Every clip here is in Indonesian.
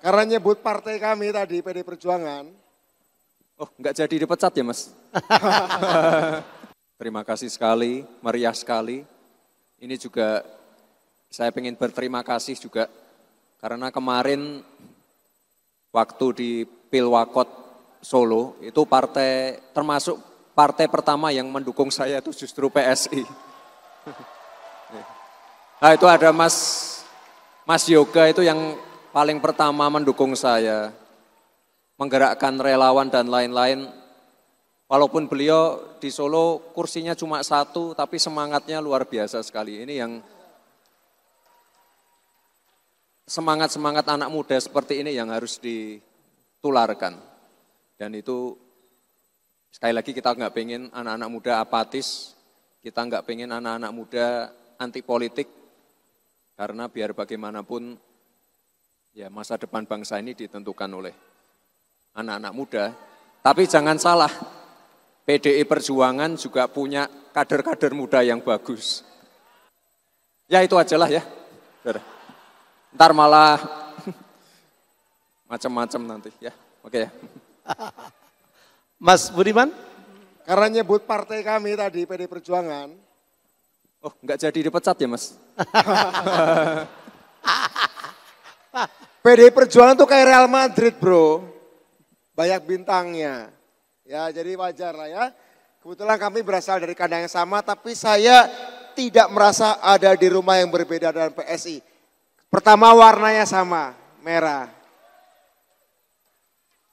Karena nyebut partai kami tadi PD Perjuangan. Oh, nggak jadi dipecat ya, Mas? terima kasih sekali, meriah sekali. Ini juga saya ingin berterima kasih juga karena kemarin waktu di Pilwakot Solo itu partai termasuk partai pertama yang mendukung saya itu justru PSI. Nah itu ada Mas Mas Yoga itu yang paling pertama mendukung saya, menggerakkan relawan dan lain-lain. Walaupun beliau di Solo kursinya cuma satu, tapi semangatnya luar biasa sekali. Ini yang semangat-semangat anak muda seperti ini yang harus ditularkan. Dan itu sekali lagi kita nggak pengen anak-anak muda apatis, kita nggak pengen anak-anak muda anti politik, karena biar bagaimanapun Ya, masa depan bangsa ini ditentukan oleh anak-anak muda. Tapi jangan salah, PDI Perjuangan juga punya kader-kader muda yang bagus. Ya itu ajalah ya. Ntar malah macam-macam nanti ya. Oke ya. Mas Budiman? Karena nyebut partai kami tadi, PD Perjuangan. Oh, nggak jadi dipecat ya mas? PD Perjuangan tuh kayak Real Madrid bro. Banyak bintangnya. Ya jadi wajar lah ya. Kebetulan kami berasal dari kandang yang sama tapi saya tidak merasa ada di rumah yang berbeda dengan PSI. Pertama warnanya sama, merah.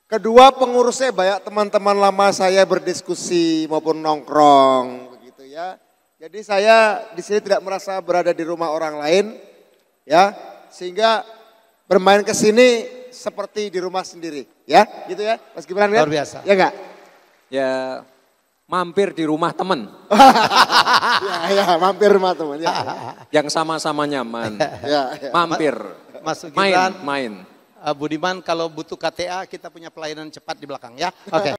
Kedua pengurusnya banyak teman-teman lama saya berdiskusi maupun nongkrong begitu ya. Jadi saya di sini tidak merasa berada di rumah orang lain ya. Sehingga bermain ke sini seperti di rumah sendiri, ya? Gitu ya, Mas Gibran ya? Luar biasa. Ya enggak? Ya mampir di rumah teman. ya, ya, mampir rumah teman. Ya. Yang sama-sama nyaman. ya, ya. Mampir. Mas Gibran, main, main. Eh, Budiman kalau butuh KTA kita punya pelayanan cepat di belakang ya. Oke. Okay.